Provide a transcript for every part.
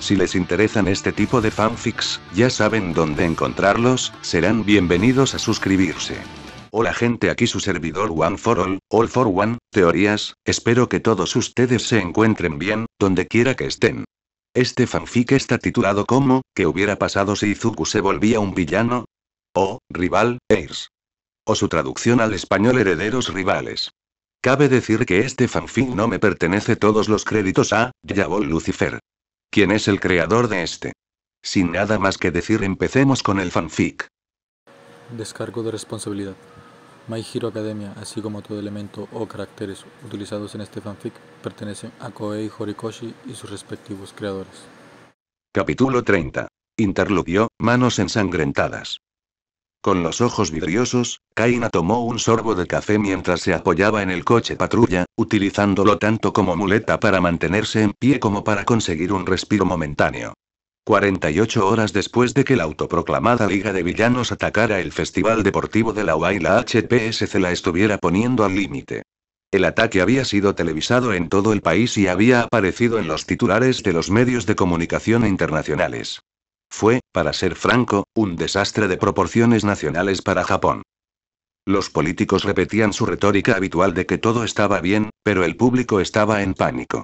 Si les interesan este tipo de fanfics, ya saben dónde encontrarlos, serán bienvenidos a suscribirse. Hola gente, aquí su servidor One for All, All for One, Teorías, espero que todos ustedes se encuentren bien, donde quiera que estén. Este fanfic está titulado como, ¿qué hubiera pasado si Izuku se volvía un villano? O, rival, Airs. O su traducción al español herederos rivales. Cabe decir que este fanfic no me pertenece todos los créditos a, Diablo Lucifer. ¿Quién es el creador de este? Sin nada más que decir, empecemos con el fanfic. Descargo de responsabilidad. My Hero Academia, así como todo elemento o caracteres utilizados en este fanfic, pertenecen a Koei Horikoshi y sus respectivos creadores. Capítulo 30. Interludio, manos ensangrentadas. Con los ojos vidriosos, Kaina tomó un sorbo de café mientras se apoyaba en el coche patrulla, utilizándolo tanto como muleta para mantenerse en pie como para conseguir un respiro momentáneo. 48 horas después de que la autoproclamada Liga de Villanos atacara el Festival Deportivo de la UA y la HPSC la estuviera poniendo al límite. El ataque había sido televisado en todo el país y había aparecido en los titulares de los medios de comunicación internacionales. Fue, para ser franco, un desastre de proporciones nacionales para Japón. Los políticos repetían su retórica habitual de que todo estaba bien, pero el público estaba en pánico.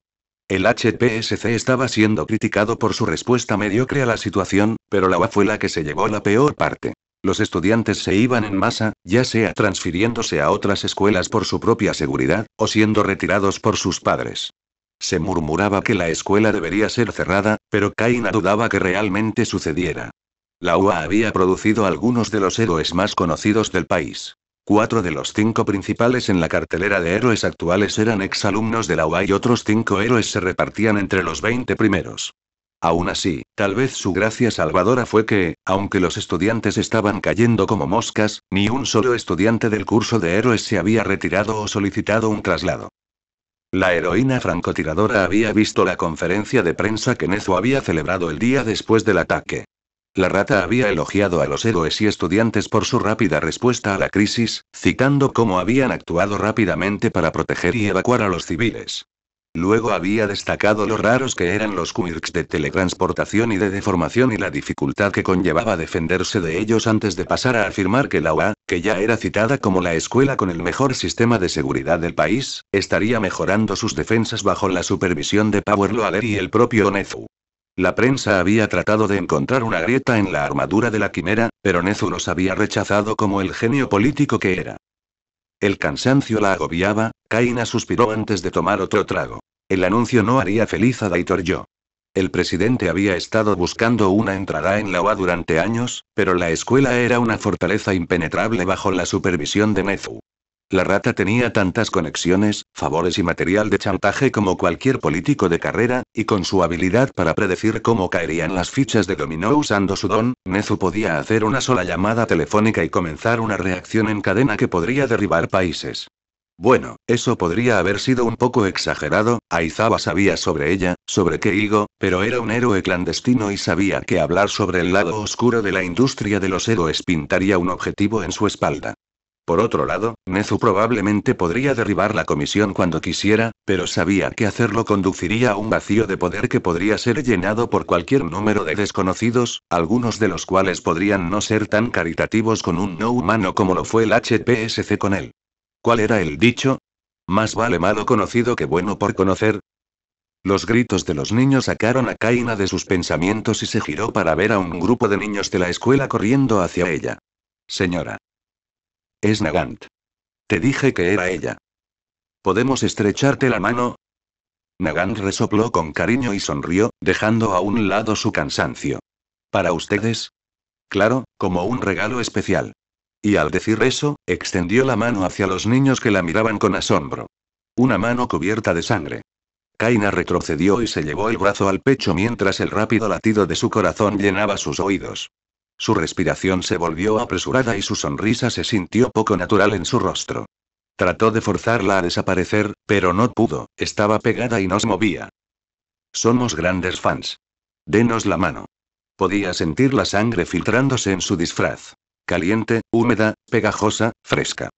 El HPSC estaba siendo criticado por su respuesta mediocre a la situación, pero la UA fue la que se llevó la peor parte. Los estudiantes se iban en masa, ya sea transfiriéndose a otras escuelas por su propia seguridad, o siendo retirados por sus padres. Se murmuraba que la escuela debería ser cerrada, pero Kaina dudaba que realmente sucediera. La UA había producido algunos de los héroes más conocidos del país. Cuatro de los cinco principales en la cartelera de héroes actuales eran exalumnos de la UA y otros cinco héroes se repartían entre los 20 primeros. Aún así, tal vez su gracia salvadora fue que, aunque los estudiantes estaban cayendo como moscas, ni un solo estudiante del curso de héroes se había retirado o solicitado un traslado. La heroína francotiradora había visto la conferencia de prensa que Nezo había celebrado el día después del ataque. La rata había elogiado a los héroes y estudiantes por su rápida respuesta a la crisis, citando cómo habían actuado rápidamente para proteger y evacuar a los civiles. Luego había destacado lo raros que eran los quirks de teletransportación y de deformación y la dificultad que conllevaba defenderse de ellos antes de pasar a afirmar que la UA, que ya era citada como la escuela con el mejor sistema de seguridad del país, estaría mejorando sus defensas bajo la supervisión de Power Loader y el propio Nezu. La prensa había tratado de encontrar una grieta en la armadura de la quimera, pero Nezu los había rechazado como el genio político que era. El cansancio la agobiaba, Kaina suspiró antes de tomar otro trago. El anuncio no haría feliz a Daitor Yo. El presidente había estado buscando una entrada en la UA durante años, pero la escuela era una fortaleza impenetrable bajo la supervisión de Nezu. La rata tenía tantas conexiones, favores y material de chantaje como cualquier político de carrera, y con su habilidad para predecir cómo caerían las fichas de dominó usando su don, Nezu podía hacer una sola llamada telefónica y comenzar una reacción en cadena que podría derribar países. Bueno, eso podría haber sido un poco exagerado, Aizawa sabía sobre ella, sobre Keigo, pero era un héroe clandestino y sabía que hablar sobre el lado oscuro de la industria de los héroes pintaría un objetivo en su espalda. Por otro lado, Nezu probablemente podría derribar la comisión cuando quisiera, pero sabía que hacerlo conduciría a un vacío de poder que podría ser llenado por cualquier número de desconocidos, algunos de los cuales podrían no ser tan caritativos con un no humano como lo fue el HPSC con él. ¿Cuál era el dicho? Más vale malo conocido que bueno por conocer. Los gritos de los niños sacaron a Kaina de sus pensamientos y se giró para ver a un grupo de niños de la escuela corriendo hacia ella. Señora. Es Nagant. Te dije que era ella. ¿Podemos estrecharte la mano? Nagant resopló con cariño y sonrió, dejando a un lado su cansancio. ¿Para ustedes? Claro, como un regalo especial. Y al decir eso, extendió la mano hacia los niños que la miraban con asombro. Una mano cubierta de sangre. Kaina retrocedió y se llevó el brazo al pecho mientras el rápido latido de su corazón llenaba sus oídos. Su respiración se volvió apresurada y su sonrisa se sintió poco natural en su rostro. Trató de forzarla a desaparecer, pero no pudo, estaba pegada y no se movía. Somos grandes fans. Denos la mano. Podía sentir la sangre filtrándose en su disfraz. Caliente, húmeda, pegajosa, fresca.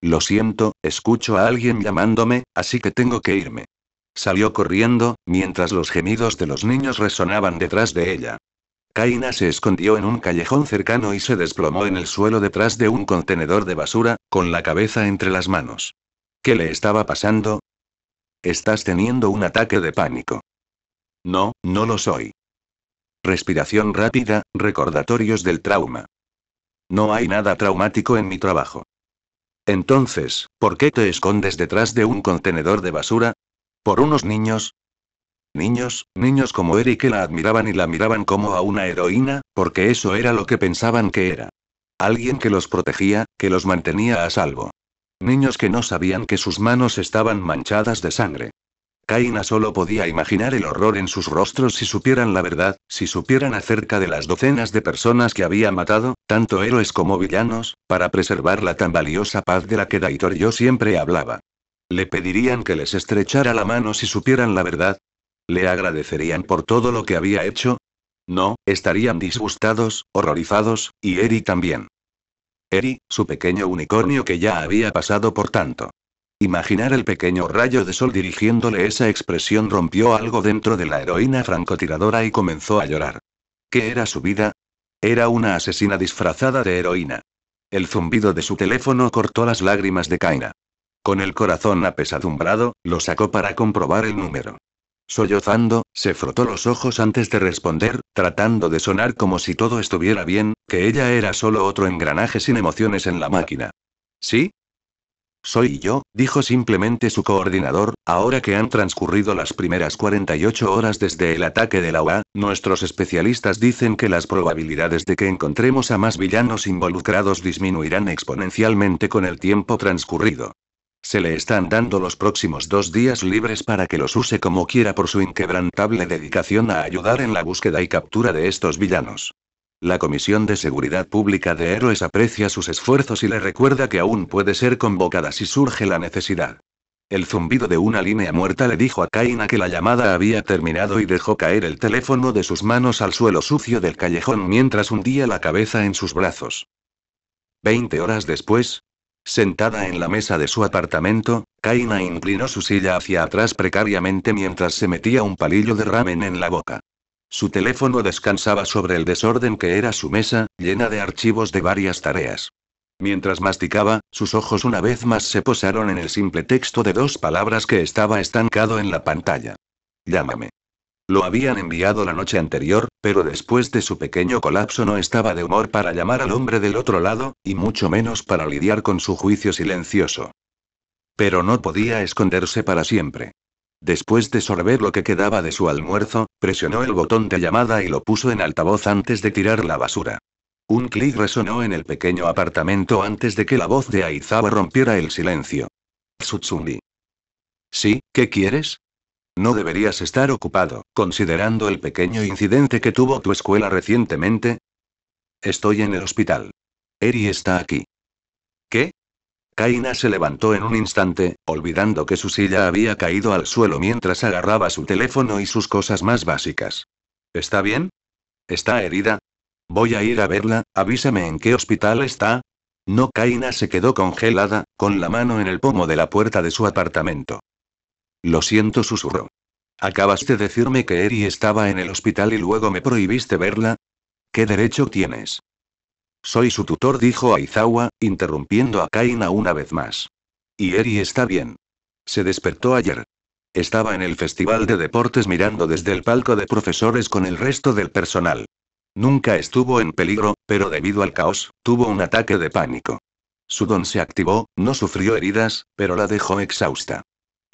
Lo siento, escucho a alguien llamándome, así que tengo que irme. Salió corriendo, mientras los gemidos de los niños resonaban detrás de ella. Kaina se escondió en un callejón cercano y se desplomó en el suelo detrás de un contenedor de basura, con la cabeza entre las manos. ¿Qué le estaba pasando? Estás teniendo un ataque de pánico. No, no lo soy. Respiración rápida, recordatorios del trauma. No hay nada traumático en mi trabajo. Entonces, ¿por qué te escondes detrás de un contenedor de basura? ¿Por unos niños? Niños, niños como Eric que la admiraban y la miraban como a una heroína, porque eso era lo que pensaban que era. Alguien que los protegía, que los mantenía a salvo. Niños que no sabían que sus manos estaban manchadas de sangre. Kaina solo podía imaginar el horror en sus rostros si supieran la verdad, si supieran acerca de las docenas de personas que había matado, tanto héroes como villanos, para preservar la tan valiosa paz de la que Daitor yo siempre hablaba. ¿Le pedirían que les estrechara la mano si supieran la verdad? ¿Le agradecerían por todo lo que había hecho? No, estarían disgustados, horrorizados, y Eri también. Eri, su pequeño unicornio que ya había pasado por tanto. Imaginar el pequeño rayo de sol dirigiéndole esa expresión rompió algo dentro de la heroína francotiradora y comenzó a llorar. ¿Qué era su vida? Era una asesina disfrazada de heroína. El zumbido de su teléfono cortó las lágrimas de Kaina. Con el corazón apesadumbrado, lo sacó para comprobar el número. Sollozando, se frotó los ojos antes de responder, tratando de sonar como si todo estuviera bien, que ella era solo otro engranaje sin emociones en la máquina. ¿Sí? Soy yo, dijo simplemente su coordinador, ahora que han transcurrido las primeras 48 horas desde el ataque de la UA, nuestros especialistas dicen que las probabilidades de que encontremos a más villanos involucrados disminuirán exponencialmente con el tiempo transcurrido. Se le están dando los próximos dos días libres para que los use como quiera por su inquebrantable dedicación a ayudar en la búsqueda y captura de estos villanos. La Comisión de Seguridad Pública de Héroes aprecia sus esfuerzos y le recuerda que aún puede ser convocada si surge la necesidad. El zumbido de una línea muerta le dijo a Kaina que la llamada había terminado y dejó caer el teléfono de sus manos al suelo sucio del callejón mientras hundía la cabeza en sus brazos. Veinte horas después, Sentada en la mesa de su apartamento, Kaina inclinó su silla hacia atrás precariamente mientras se metía un palillo de ramen en la boca. Su teléfono descansaba sobre el desorden que era su mesa, llena de archivos de varias tareas. Mientras masticaba, sus ojos una vez más se posaron en el simple texto de dos palabras que estaba estancado en la pantalla. Llámame. Lo habían enviado la noche anterior, pero después de su pequeño colapso no estaba de humor para llamar al hombre del otro lado, y mucho menos para lidiar con su juicio silencioso. Pero no podía esconderse para siempre. Después de sorber lo que quedaba de su almuerzo, presionó el botón de llamada y lo puso en altavoz antes de tirar la basura. Un clic resonó en el pequeño apartamento antes de que la voz de Aizawa rompiera el silencio. Tsutsumi. Sí, ¿qué quieres? No deberías estar ocupado, considerando el pequeño incidente que tuvo tu escuela recientemente. Estoy en el hospital. Eri está aquí. ¿Qué? Kaina se levantó en un instante, olvidando que su silla había caído al suelo mientras agarraba su teléfono y sus cosas más básicas. ¿Está bien? ¿Está herida? Voy a ir a verla, avísame en qué hospital está. No, Kaina se quedó congelada, con la mano en el pomo de la puerta de su apartamento. Lo siento, susurró. ¿Acabaste de decirme que Eri estaba en el hospital y luego me prohibiste verla? ¿Qué derecho tienes? Soy su tutor, dijo Aizawa, interrumpiendo a Kaina una vez más. Y Eri está bien. Se despertó ayer. Estaba en el Festival de Deportes mirando desde el palco de profesores con el resto del personal. Nunca estuvo en peligro, pero debido al caos, tuvo un ataque de pánico. Su don se activó, no sufrió heridas, pero la dejó exhausta.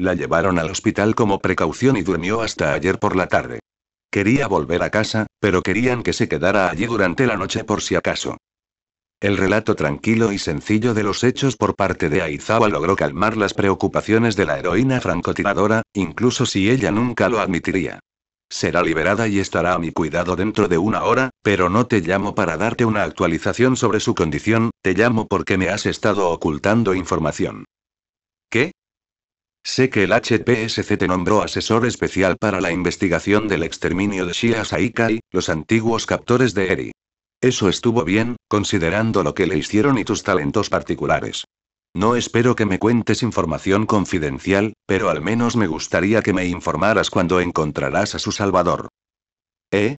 La llevaron al hospital como precaución y durmió hasta ayer por la tarde. Quería volver a casa, pero querían que se quedara allí durante la noche por si acaso. El relato tranquilo y sencillo de los hechos por parte de Aizawa logró calmar las preocupaciones de la heroína francotiradora, incluso si ella nunca lo admitiría. Será liberada y estará a mi cuidado dentro de una hora, pero no te llamo para darte una actualización sobre su condición, te llamo porque me has estado ocultando información. Sé que el HPSC te nombró asesor especial para la investigación del exterminio de Shia Saikai, los antiguos captores de Eri. Eso estuvo bien, considerando lo que le hicieron y tus talentos particulares. No espero que me cuentes información confidencial, pero al menos me gustaría que me informaras cuando encontrarás a su salvador. ¿Eh?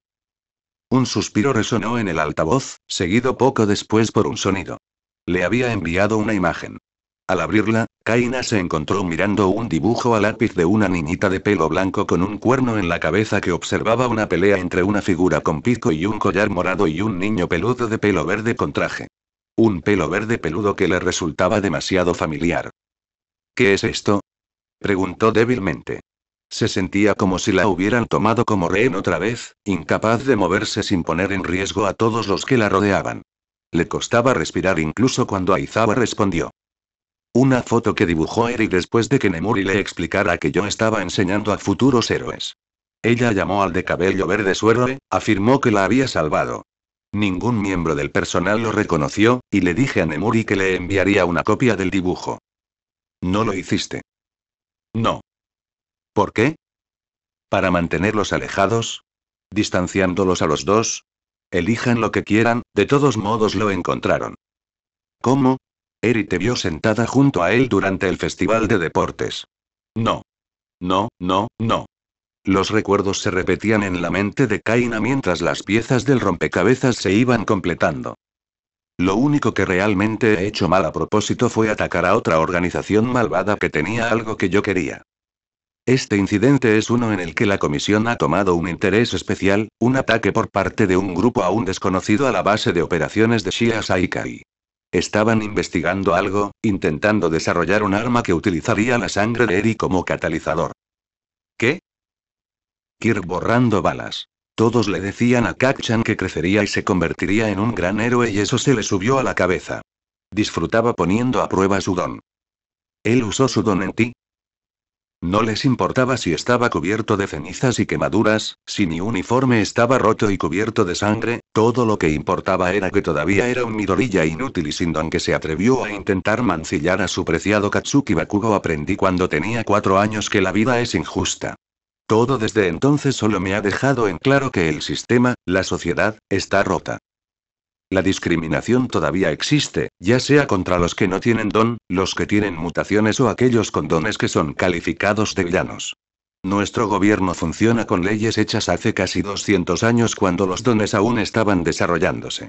Un suspiro resonó en el altavoz, seguido poco después por un sonido. Le había enviado una imagen. Al abrirla, Kaina se encontró mirando un dibujo a lápiz de una niñita de pelo blanco con un cuerno en la cabeza que observaba una pelea entre una figura con pico y un collar morado y un niño peludo de pelo verde con traje. Un pelo verde peludo que le resultaba demasiado familiar. ¿Qué es esto? preguntó débilmente. Se sentía como si la hubieran tomado como rehén otra vez, incapaz de moverse sin poner en riesgo a todos los que la rodeaban. Le costaba respirar incluso cuando Aizawa respondió. Una foto que dibujó Eri después de que Nemuri le explicara que yo estaba enseñando a futuros héroes. Ella llamó al de cabello verde su afirmó que la había salvado. Ningún miembro del personal lo reconoció, y le dije a Nemuri que le enviaría una copia del dibujo. No lo hiciste. No. ¿Por qué? Para mantenerlos alejados. Distanciándolos a los dos. Elijan lo que quieran, de todos modos lo encontraron. ¿Cómo? Eri te vio sentada junto a él durante el festival de deportes. No. No, no, no. Los recuerdos se repetían en la mente de Kaina mientras las piezas del rompecabezas se iban completando. Lo único que realmente he hecho mal a propósito fue atacar a otra organización malvada que tenía algo que yo quería. Este incidente es uno en el que la comisión ha tomado un interés especial, un ataque por parte de un grupo aún desconocido a la base de operaciones de Shia Saikai. Estaban investigando algo, intentando desarrollar un arma que utilizaría la sangre de Eri como catalizador. ¿Qué? Kirk borrando balas. Todos le decían a Kakchan que crecería y se convertiría en un gran héroe y eso se le subió a la cabeza. Disfrutaba poniendo a prueba su don. Él usó su don en ti, no les importaba si estaba cubierto de cenizas y quemaduras, si mi uniforme estaba roto y cubierto de sangre, todo lo que importaba era que todavía era un Midorilla inútil y sin que se atrevió a intentar mancillar a su preciado Katsuki Bakugo aprendí cuando tenía cuatro años que la vida es injusta. Todo desde entonces solo me ha dejado en claro que el sistema, la sociedad, está rota. La discriminación todavía existe, ya sea contra los que no tienen don, los que tienen mutaciones o aquellos con dones que son calificados de villanos. Nuestro gobierno funciona con leyes hechas hace casi 200 años cuando los dones aún estaban desarrollándose.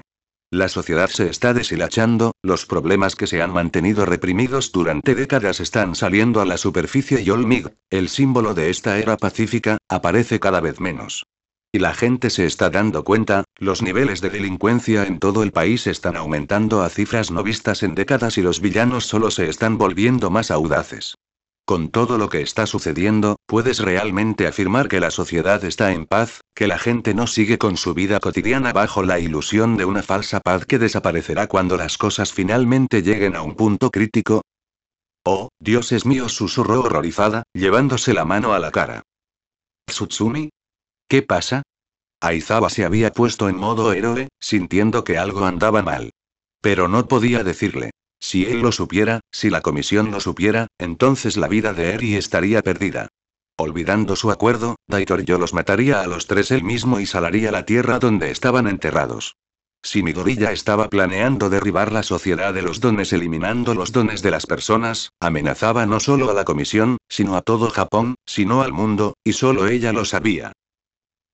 La sociedad se está deshilachando, los problemas que se han mantenido reprimidos durante décadas están saliendo a la superficie y Olmig, el símbolo de esta era pacífica, aparece cada vez menos la gente se está dando cuenta, los niveles de delincuencia en todo el país están aumentando a cifras no vistas en décadas y los villanos solo se están volviendo más audaces. Con todo lo que está sucediendo, puedes realmente afirmar que la sociedad está en paz, que la gente no sigue con su vida cotidiana bajo la ilusión de una falsa paz que desaparecerá cuando las cosas finalmente lleguen a un punto crítico. Oh, es mío susurró horrorizada, llevándose la mano a la cara. Tsutsumi, ¿Qué pasa? Aizawa se había puesto en modo héroe, sintiendo que algo andaba mal. Pero no podía decirle. Si él lo supiera, si la comisión lo supiera, entonces la vida de Eri estaría perdida. Olvidando su acuerdo, yo los mataría a los tres él mismo y salaría la tierra donde estaban enterrados. Si Midoriya estaba planeando derribar la sociedad de los dones eliminando los dones de las personas, amenazaba no solo a la comisión, sino a todo Japón, sino al mundo, y solo ella lo sabía.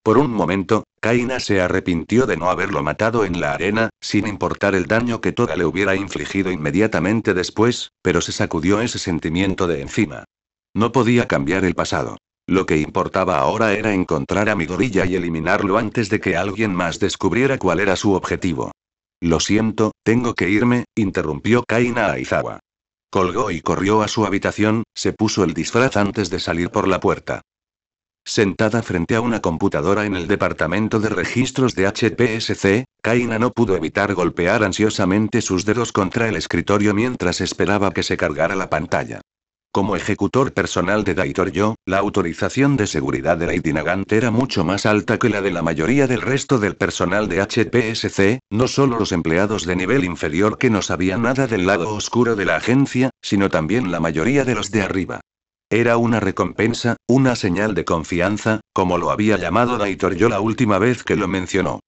Por un momento, Kaina se arrepintió de no haberlo matado en la arena, sin importar el daño que toda le hubiera infligido inmediatamente después, pero se sacudió ese sentimiento de encima. No podía cambiar el pasado. Lo que importaba ahora era encontrar a gorilla y eliminarlo antes de que alguien más descubriera cuál era su objetivo. Lo siento, tengo que irme, interrumpió Kaina a Izawa. Colgó y corrió a su habitación, se puso el disfraz antes de salir por la puerta. Sentada frente a una computadora en el departamento de registros de HPSC, Kaina no pudo evitar golpear ansiosamente sus dedos contra el escritorio mientras esperaba que se cargara la pantalla. Como ejecutor personal de Daitor Yo, la autorización de seguridad de Lady Nagant era mucho más alta que la de la mayoría del resto del personal de HPSC, no solo los empleados de nivel inferior que no sabían nada del lado oscuro de la agencia, sino también la mayoría de los de arriba. Era una recompensa, una señal de confianza, como lo había llamado Daitor yo la última vez que lo mencionó.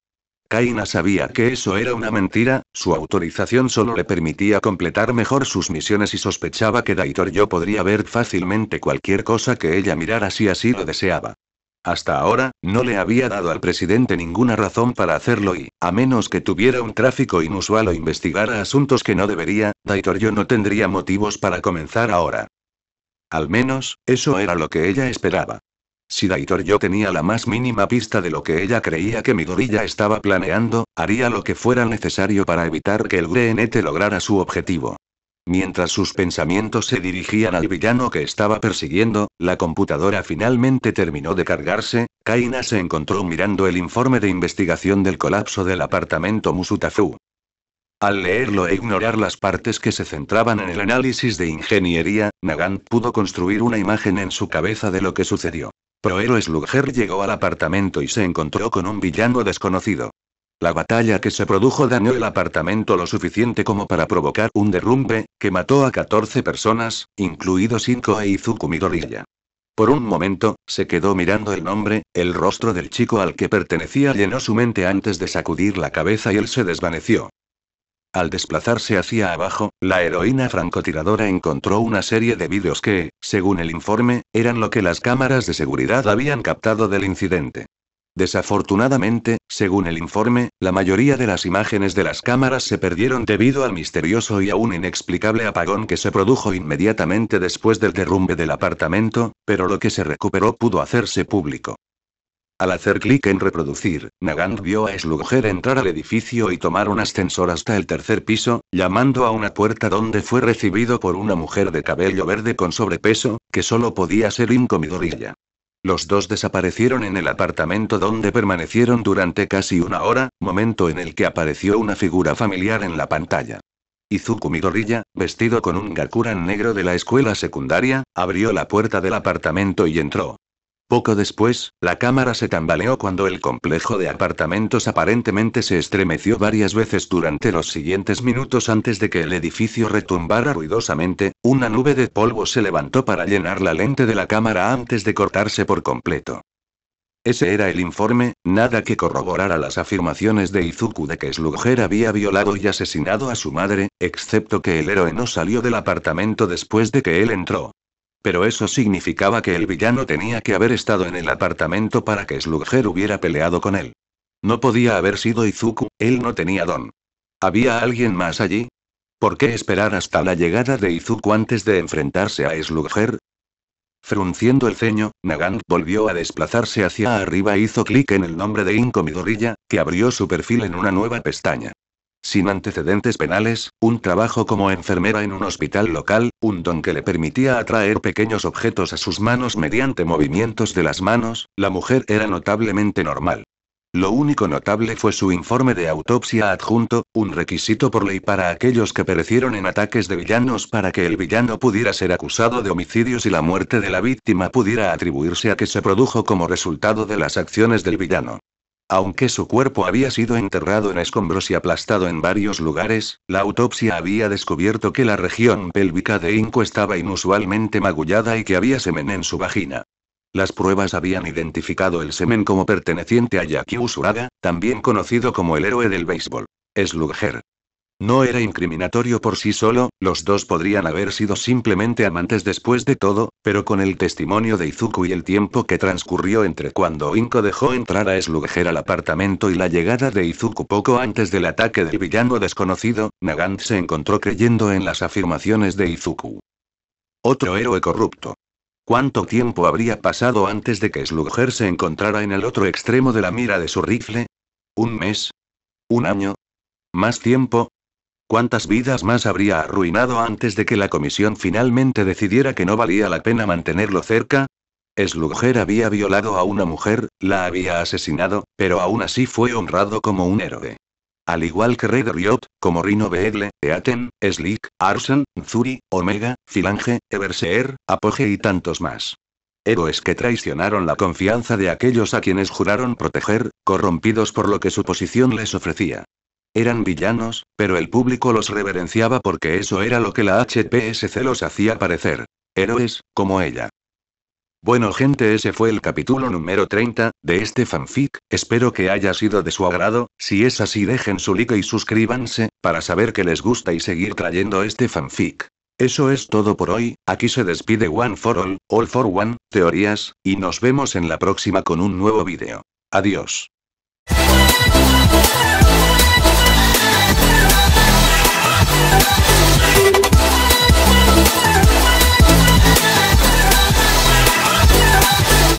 Kaina sabía que eso era una mentira, su autorización solo le permitía completar mejor sus misiones y sospechaba que Daitor yo podría ver fácilmente cualquier cosa que ella mirara si así lo deseaba. Hasta ahora, no le había dado al presidente ninguna razón para hacerlo y, a menos que tuviera un tráfico inusual o investigara asuntos que no debería, Daitor yo no tendría motivos para comenzar ahora. Al menos, eso era lo que ella esperaba. Si Daitor yo tenía la más mínima pista de lo que ella creía que Midorilla estaba planeando, haría lo que fuera necesario para evitar que el GNT lograra su objetivo. Mientras sus pensamientos se dirigían al villano que estaba persiguiendo, la computadora finalmente terminó de cargarse, Kaina se encontró mirando el informe de investigación del colapso del apartamento Musutafu. Al leerlo e ignorar las partes que se centraban en el análisis de ingeniería, Nagan pudo construir una imagen en su cabeza de lo que sucedió. Prohéroes Slugger llegó al apartamento y se encontró con un villano desconocido. La batalla que se produjo dañó el apartamento lo suficiente como para provocar un derrumbe, que mató a 14 personas, incluidos Inko e Izuku Midoriya. Por un momento, se quedó mirando el nombre, el rostro del chico al que pertenecía llenó su mente antes de sacudir la cabeza y él se desvaneció. Al desplazarse hacia abajo, la heroína francotiradora encontró una serie de vídeos que, según el informe, eran lo que las cámaras de seguridad habían captado del incidente. Desafortunadamente, según el informe, la mayoría de las imágenes de las cámaras se perdieron debido al misterioso y aún inexplicable apagón que se produjo inmediatamente después del derrumbe del apartamento, pero lo que se recuperó pudo hacerse público. Al hacer clic en reproducir, Nagant vio a Slugger entrar al edificio y tomar un ascensor hasta el tercer piso, llamando a una puerta donde fue recibido por una mujer de cabello verde con sobrepeso, que solo podía ser Incomidorilla. Los dos desaparecieron en el apartamento donde permanecieron durante casi una hora, momento en el que apareció una figura familiar en la pantalla. Izuku Midoriya, vestido con un gakuran negro de la escuela secundaria, abrió la puerta del apartamento y entró. Poco después, la cámara se tambaleó cuando el complejo de apartamentos aparentemente se estremeció varias veces durante los siguientes minutos antes de que el edificio retumbara ruidosamente, una nube de polvo se levantó para llenar la lente de la cámara antes de cortarse por completo. Ese era el informe, nada que corroborara las afirmaciones de Izuku de que Slugger había violado y asesinado a su madre, excepto que el héroe no salió del apartamento después de que él entró. Pero eso significaba que el villano tenía que haber estado en el apartamento para que Slugger hubiera peleado con él. No podía haber sido Izuku, él no tenía don. ¿Había alguien más allí? ¿Por qué esperar hasta la llegada de Izuku antes de enfrentarse a Slugger? Frunciendo el ceño, Nagant volvió a desplazarse hacia arriba e hizo clic en el nombre de Incomidorilla, que abrió su perfil en una nueva pestaña sin antecedentes penales, un trabajo como enfermera en un hospital local, un don que le permitía atraer pequeños objetos a sus manos mediante movimientos de las manos, la mujer era notablemente normal. Lo único notable fue su informe de autopsia adjunto, un requisito por ley para aquellos que perecieron en ataques de villanos para que el villano pudiera ser acusado de homicidios y la muerte de la víctima pudiera atribuirse a que se produjo como resultado de las acciones del villano. Aunque su cuerpo había sido enterrado en escombros y aplastado en varios lugares, la autopsia había descubierto que la región pélvica de Inko estaba inusualmente magullada y que había semen en su vagina. Las pruebas habían identificado el semen como perteneciente a Jackie Usuraga, también conocido como el héroe del béisbol. Slugger. No era incriminatorio por sí solo, los dos podrían haber sido simplemente amantes después de todo, pero con el testimonio de Izuku y el tiempo que transcurrió entre cuando Inko dejó entrar a Slugger al apartamento y la llegada de Izuku poco antes del ataque del villano desconocido, Nagant se encontró creyendo en las afirmaciones de Izuku. Otro héroe corrupto. ¿Cuánto tiempo habría pasado antes de que Slugger se encontrara en el otro extremo de la mira de su rifle? ¿Un mes? ¿Un año? ¿Más tiempo? ¿Cuántas vidas más habría arruinado antes de que la comisión finalmente decidiera que no valía la pena mantenerlo cerca? Slugger había violado a una mujer, la había asesinado, pero aún así fue honrado como un héroe. Al igual que Red Riot, como Rino Beedle, Eaten, Slick, Arsen, Zuri, Omega, Filange, Everseer, Apoge y tantos más. Héroes que traicionaron la confianza de aquellos a quienes juraron proteger, corrompidos por lo que su posición les ofrecía. Eran villanos, pero el público los reverenciaba porque eso era lo que la HPSC los hacía parecer. Héroes, como ella. Bueno gente, ese fue el capítulo número 30, de este fanfic, espero que haya sido de su agrado, si es así dejen su like y suscríbanse, para saber que les gusta y seguir trayendo este fanfic. Eso es todo por hoy, aquí se despide One for All, All for One, teorías, y nos vemos en la próxima con un nuevo vídeo. Adiós.